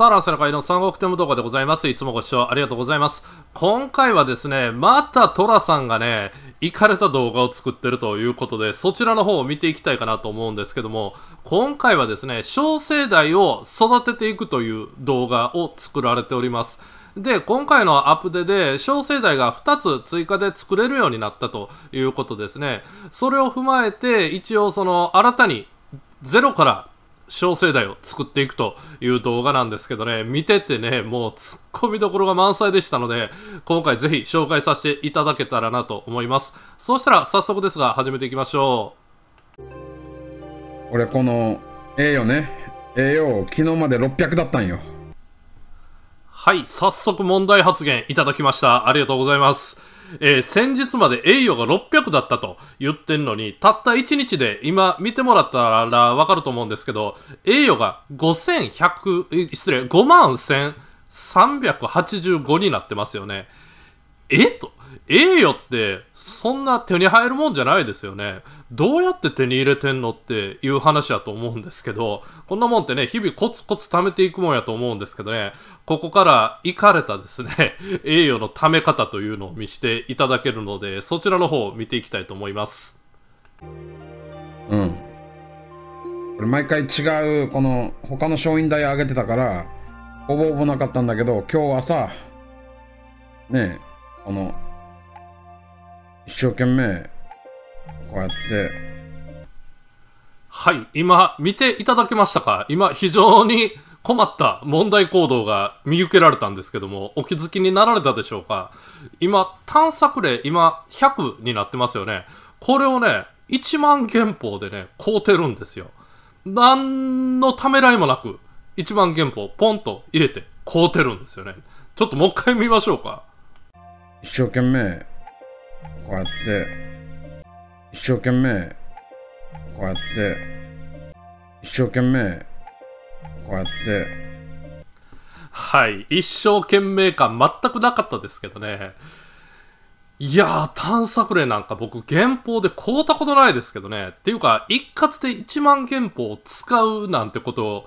さあ、ラスの会の三国天武動画でございます。いつもご視聴ありがとうございます。今回はですね、またトラさんがね、行かれた動画を作ってるということで、そちらの方を見ていきたいかなと思うんですけども、今回はですね、小生代を育てていくという動画を作られております。で、今回のアップデで、小生代が2つ追加で作れるようになったということですね。それを踏まえて、一応その新たにゼロから小生代を作っていくという動画なんですけどね、見ててね、もう突っ込みどころが満載でしたので、今回ぜひ紹介させていただけたらなと思います。そうしたら早速ですが、始めていきましょう。俺、この栄養ね、栄養、昨日まで600だったんよ。はい、早速問題発言いただきました。ありがとうございます。えー、先日まで栄誉が600だったと言ってんのに、たった1日で、今見てもらったらわかると思うんですけど、栄誉が5100、失礼、5万1385になってますよね。えと。栄誉ってそんな手に入るもんじゃないですよね。どうやって手に入れてんのっていう話やと思うんですけど、こんなもんってね、日々コツコツ貯めていくもんやと思うんですけどね、ここから行かれたですね、栄誉の貯め方というのを見していただけるので、そちらの方を見ていきたいと思います。うん。これ毎回違う、この他の商品代上げてたから、ほぼほぼなかったんだけど、今日はさ、ねえ、この一生懸命こうやってはい今見ていただけましたか今非常に困った問題行動が見受けられたんですけどもお気づきになられたでしょうか今探索例今100になってますよねこれをね1万憲法でね買うてるんですよ何のためらいもなく1万元法ポンと入れて買うてるんですよねちょっともう一回見ましょうか一生懸命こうやって一生懸命こうやって一生懸命こうやってはい一生懸命感全くなかったですけどねいやー、探索令なんか僕、原稿で凍ったことないですけどね。っていうか、一括で1万原稿を使うなんてことを、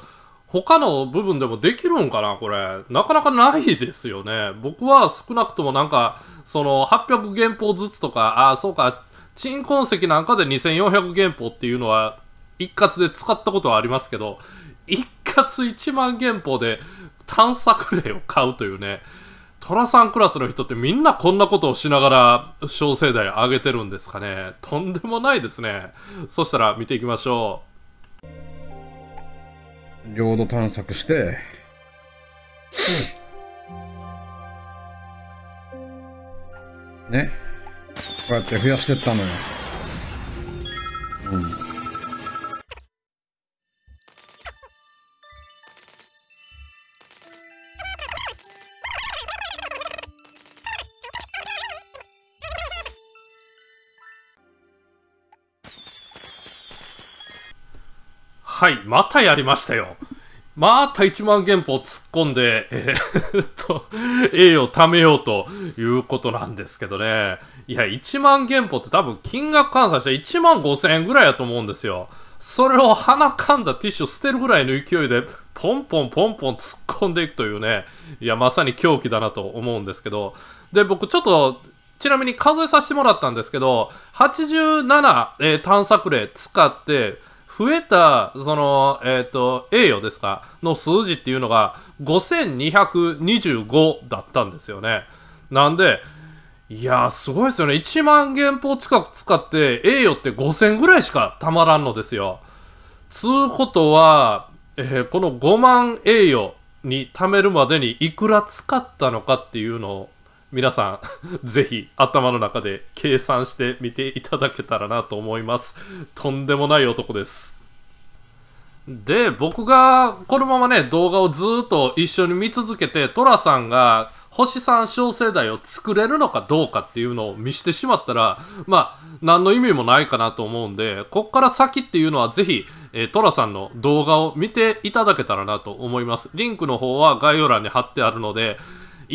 他の部分でもできるんかなこれ。なかなかないですよね。僕は少なくともなんか、その800原稿ずつとか、ああ、そうか、鎮魂石なんかで2400原稿っていうのは一括で使ったことはありますけど、一括1万原稿で探索例を買うというね、トラさんクラスの人ってみんなこんなことをしながら小生代上げてるんですかね。とんでもないですね。そしたら見ていきましょう。領土探索して、うん、ねこうやって増やしてったのようんはい、またやりましたよ。また1万原歩突っ込んで、えー、っと、誉を貯めようということなんですけどね。いや、1万原歩って多分金額換算して1万5千円ぐらいやと思うんですよ。それを鼻かんだティッシュ捨てるぐらいの勢いで、ポンポンポンポン突っ込んでいくというね、いや、まさに狂気だなと思うんですけど、で、僕ちょっと、ちなみに数えさせてもらったんですけど、87、えー、探索例使って、増えた、その、えっ、ー、と、栄誉ですか、の数字っていうのが、5225だったんですよね。なんで、いやすごいですよね。1万元歩近く使って、栄誉って5000ぐらいしかたまらんのですよ。つうことは、えー、この5万栄誉に貯めるまでにいくら使ったのかっていうのを、皆さん、ぜひ頭の中で計算してみていただけたらなと思います。とんでもない男です。で、僕がこのままね、動画をずっと一緒に見続けて、トラさんが星3小世代を作れるのかどうかっていうのを見してしまったら、まあ、何の意味もないかなと思うんで、こっから先っていうのはぜひ、えー、トラさんの動画を見ていただけたらなと思います。リンクの方は概要欄に貼ってあるので、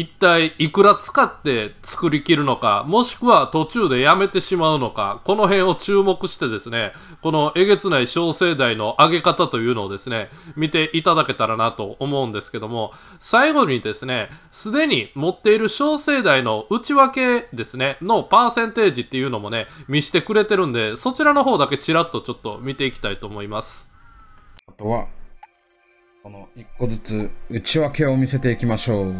一体いくら使って作りきるのか、もしくは途中でやめてしまうのか、この辺を注目してですね、このえげつない小生代の上げ方というのをですね、見ていただけたらなと思うんですけども、最後にですね、すでに持っている小生代の内訳ですね、のパーセンテージっていうのもね、見してくれてるんで、そちらの方だけちらっとちょっと見ていきたいと思います。あとは、この1個ずつ内訳を見せていきましょう。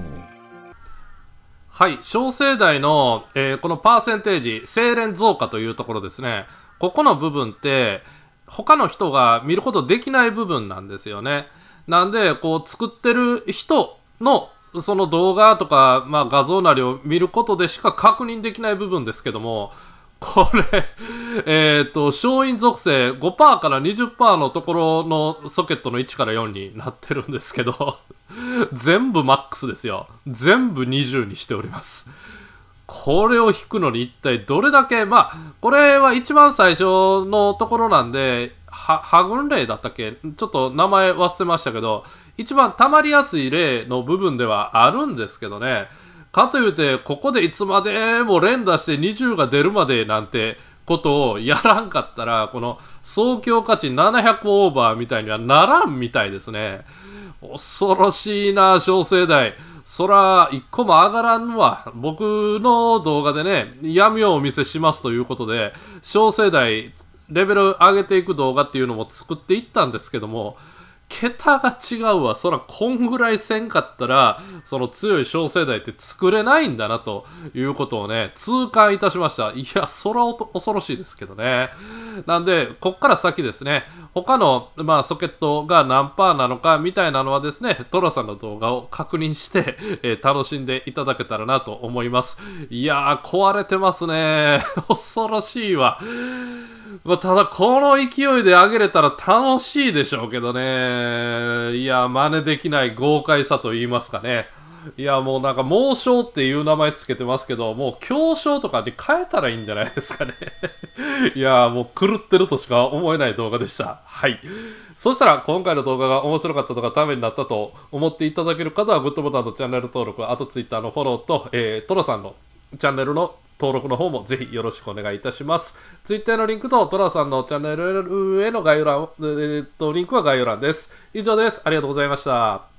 はい、小生代の、えー、このパーセンテージ、精錬増加というところですね、ここの部分って、他の人が見ることできない部分なんですよね。なんで、こう、作ってる人の、その動画とか、まあ、画像なりを見ることでしか確認できない部分ですけども、これ えっと、勝因属性5%から20%のところのソケットの1から4になってるんですけど全部マックスですよ。全部20にしております。これを引くのに一体どれだけ、まあ、これは一番最初のところなんで、ハグン例だったっけちょっと名前忘れましたけど、一番溜まりやすい例の部分ではあるんですけどね、かというて、ここでいつまでも連打して20が出るまでなんて、ことをやらんかったら、この総評価値700オーバーみたいにはならんみたいですね。恐ろしいな、小生代。そら、一個も上がらんわ。僕の動画でね、闇をお見せしますということで、小生代、レベル上げていく動画っていうのも作っていったんですけども、桁が違うわ。そら、こんぐらいせんかったら、その強い小世代って作れないんだな、ということをね、痛感いたしました。いや、そら恐ろしいですけどね。なんで、こっから先ですね、他の、まあ、ソケットが何パーなのか、みたいなのはですね、トラさんの動画を確認して、えー、楽しんでいただけたらなと思います。いやー、壊れてますね。恐ろしいわ。まあ、ただ、この勢いで上げれたら楽しいでしょうけどね。いや、真似できない豪快さと言いますかね。いや、もうなんか、猛将っていう名前つけてますけど、もう、強将とかに変えたらいいんじゃないですかね。いや、もう狂ってるとしか思えない動画でした。はい。そしたら、今回の動画が面白かったとか、ためになったと思っていただける方は、グッドボタンとチャンネル登録、あと Twitter のフォローと、えー、トロさんのチャンネルの登録の方もぜひよろしくお願いいたします。Twitter のリンクとトラさんのチャンネルへの概要欄、えー、っと、リンクは概要欄です。以上です。ありがとうございました。